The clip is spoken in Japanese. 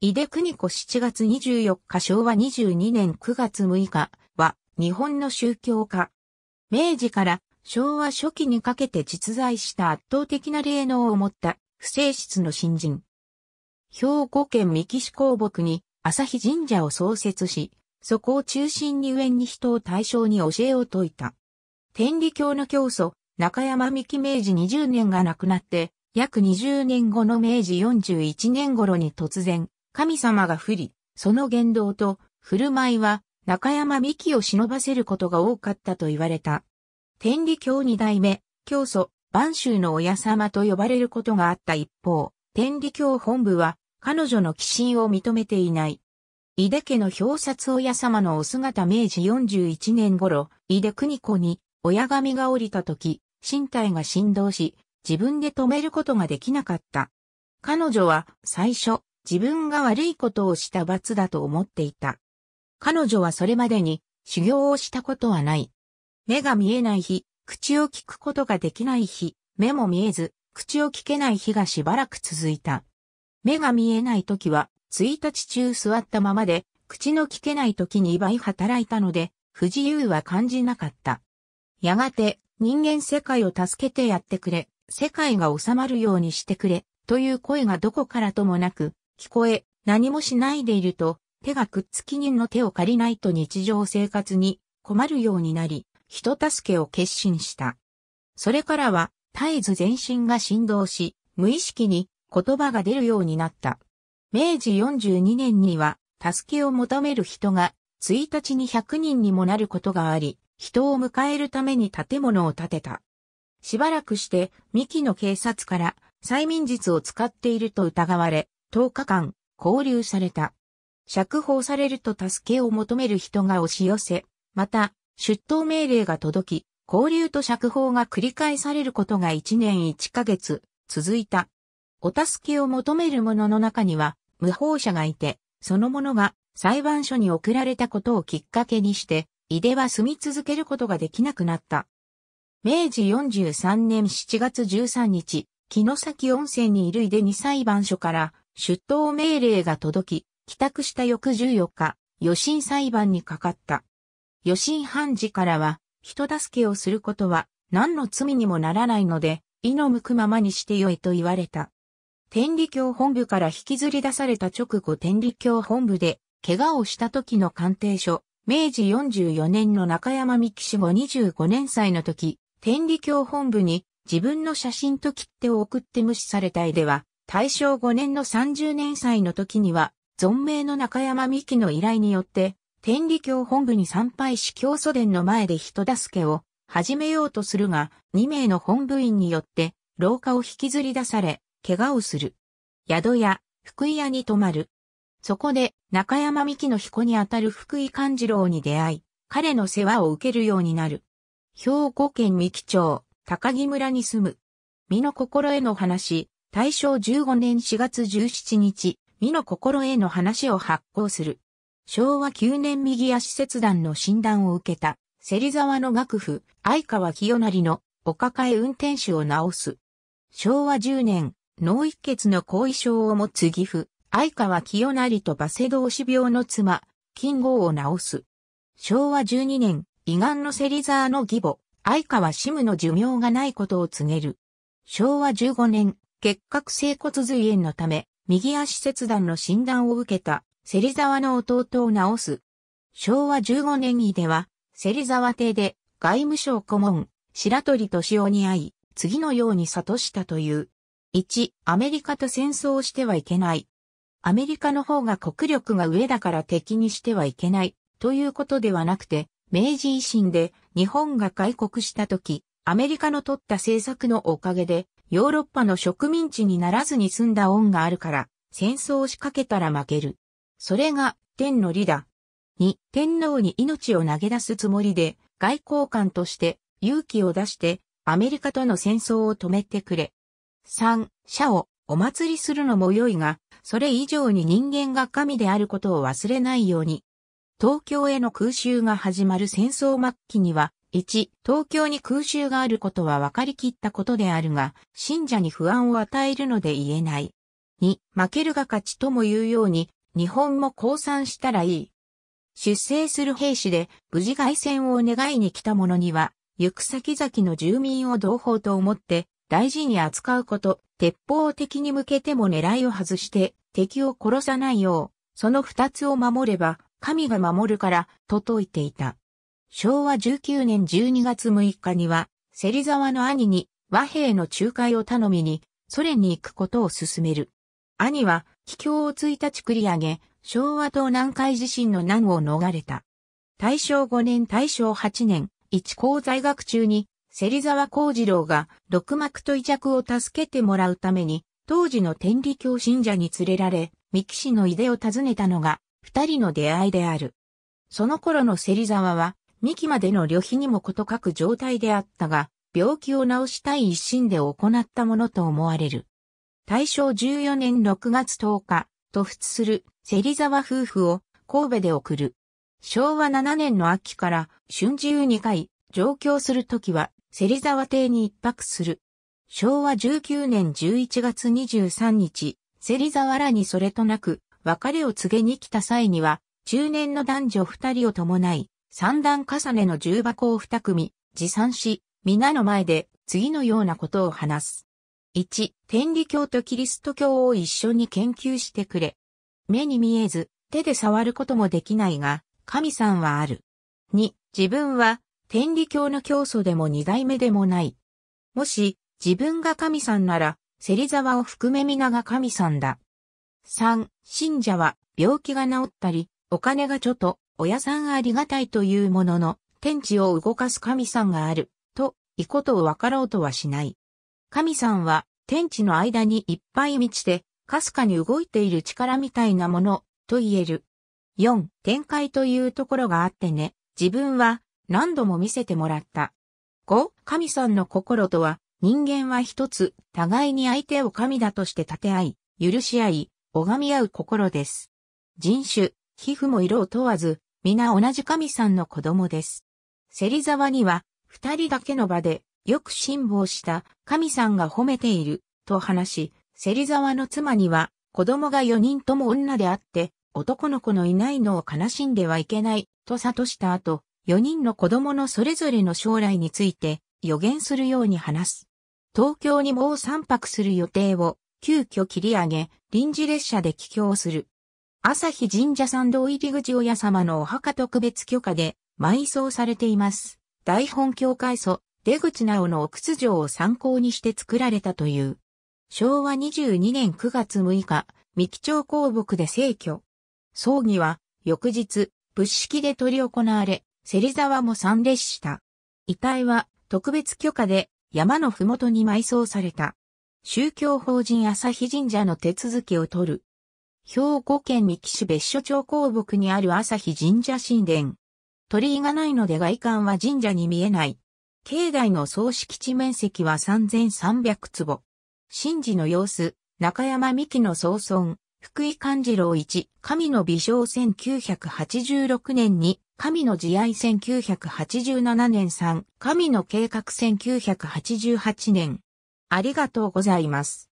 井出邦子7月24日昭和22年9月6日は日本の宗教家。明治から昭和初期にかけて実在した圧倒的な霊能を持った不正室の新人。兵庫県三木市公木に朝日神社を創設し、そこを中心に上に人を対象に教えを説いた。天理教の教祖、中山三木明治20年が亡くなって、約20年後の明治41年頃に突然、神様が不利、その言動と振る舞いは中山美紀を忍ばせることが多かったと言われた。天理教二代目、教祖、万州の親様と呼ばれることがあった一方、天理教本部は彼女の寄進を認めていない。井出家の表札親様のお姿明治41年頃、井出国子に親神が降りた時、身体が振動し、自分で止めることができなかった。彼女は最初、自分が悪いことをした罰だと思っていた。彼女はそれまでに修行をしたことはない。目が見えない日、口を聞くことができない日、目も見えず、口を聞けない日がしばらく続いた。目が見えない時は、1日中座ったままで、口の聞けない時に2倍働いたので、不自由は感じなかった。やがて、人間世界を助けてやってくれ、世界が収まるようにしてくれ、という声がどこからともなく、聞こえ、何もしないでいると、手がくっつき人の手を借りないと日常生活に困るようになり、人助けを決心した。それからは、絶えず全身が振動し、無意識に言葉が出るようになった。明治42年には、助けを求める人が、1日に100人にもなることがあり、人を迎えるために建物を建てた。しばらくして、三木の警察から、催眠術を使っていると疑われ、10日間、交流された。釈放されると助けを求める人が押し寄せ、また、出頭命令が届き、交流と釈放が繰り返されることが1年1ヶ月続いた。お助けを求める者の中には、無法者がいて、その者が裁判所に送られたことをきっかけにして、井出は住み続けることができなくなった。明治43年7月13日、木の先温泉にいる井出に裁判所から出頭命令が届き、帰宅した翌14日、余震裁判にかかった。余震判事からは、人助けをすることは何の罪にもならないので、意の向くままにしてよいと言われた。天理教本部から引きずり出された直後天理教本部で、怪我をした時の鑑定書、明治44年の中山美木氏も25年歳の時、天理教本部に自分の写真と切手を送って無視された絵では、大正5年の30年祭の時には、存命の中山美希の依頼によって、天理教本部に参拝し教祖殿の前で人助けを始めようとするが、2名の本部員によって廊下を引きずり出され、怪我をする。宿屋、福井屋に泊まる。そこで中山美希の彦にあたる福井勘次郎に出会い、彼の世話を受けるようになる。兵庫県三木町、高木村に住む。身の心への話、大正15年4月17日、美の心への話を発行する。昭和9年右足切断の診断を受けた、芹沢の楽譜、相川清成のお抱え運転手を治す。昭和10年、脳一血の後遺症を持つ義父、相川清成とバセドウ死病の妻、金剛を治す。昭和12年、胃がんの芹沢の義母、相川シムの寿命がないことを告げる。昭和15年、結核性骨髄炎のため、右足切断の診断を受けた、芹沢の弟を治す。昭和15年にでは、芹沢邸で外務省顧問、白鳥敏夫に会い、次のように悟したという。1、アメリカと戦争をしてはいけない。アメリカの方が国力が上だから敵にしてはいけない、ということではなくて、明治維新で日本が開国した時、アメリカの取った政策のおかげで、ヨーロッパの植民地にならずに済んだ恩があるから、戦争を仕掛けたら負ける。それが、天の利だ。二天皇に命を投げ出すつもりで、外交官として勇気を出して、アメリカとの戦争を止めてくれ。三、社をお祭りするのも良いが、それ以上に人間が神であることを忘れないように。東京への空襲が始まる戦争末期には、1、東京に空襲があることは分かりきったことであるが、信者に不安を与えるので言えない。2、負けるが勝ちとも言うように、日本も降参したらいい。出征する兵士で無事外戦を願いに来た者には、行く先々の住民を同胞と思って大事に扱うこと、鉄砲を敵に向けても狙いを外して敵を殺さないよう、その二つを守れば神が守るからと説いていた。昭和19年12月6日には、芹沢の兄に和平の仲介を頼みに、ソ連に行くことを進める。兄は、帰郷を1日繰り上げ、昭和東南海地震の難を逃れた。大正5年大正8年、一高在学中に、芹沢幸次郎が、六幕と癒着を助けてもらうために、当時の天理教信者に連れられ、三木市の井出を訪ねたのが、二人の出会いである。その頃の芹沢は、2期までの旅費にもこと書く状態であったが、病気を治したい一心で行ったものと思われる。大正14年6月10日、と付する芹沢夫婦を神戸で送る。昭和7年の秋から春秋2回上京するときは芹沢邸に一泊する。昭和19年11月23日、芹沢らにそれとなく別れを告げに来た際には中年の男女二人を伴い三段重ねの重箱を二組、持参し、皆の前で次のようなことを話す。一、天理教とキリスト教を一緒に研究してくれ。目に見えず、手で触ることもできないが、神さんはある。二、自分は天理教の教祖でも二代目でもない。もし、自分が神さんなら、芹沢を含め皆が神さんだ。三、信者は病気が治ったり、お金がちょっと親さんありがたいというものの、天地を動かす神さんがある、と、いことを分かろうとはしない。神さんは、天地の間にいっぱい満ちて、かすかに動いている力みたいなもの、と言える。4、展開というところがあってね、自分は、何度も見せてもらった。5、神さんの心とは、人間は一つ、互いに相手を神だとして立て合い、許し合い、拝み合う心です。人種、皮膚も色を問わず、皆同じ神さんの子供です。芹沢には、二人だけの場で、よく辛抱した神さんが褒めている、と話し、芹沢の妻には、子供が四人とも女であって、男の子のいないのを悲しんではいけない、と悟した後、四人の子供のそれぞれの将来について予言するように話す。東京にもう三泊する予定を急遽切り上げ、臨時列車で帰郷する。朝日神社参道入り口親様のお墓特別許可で埋葬されています。大本教会祖、出口直の奥津城を参考にして作られたという。昭和22年9月6日、三木町公木で逝去。葬儀は、翌日、仏式で執り行われ、芹沢も参列した。遺体は、特別許可で、山のふもとに埋葬された。宗教法人朝日神社の手続きを取る、兵庫県三木市別所町公木にある朝日神社神殿。鳥居がないので外観は神社に見えない。境内の総敷地面積は3300坪。神事の様子、中山三木の総尊、福井勘次郎一、神の美少1986年2、神の慈愛1987年3、神の計画1988年。ありがとうございます。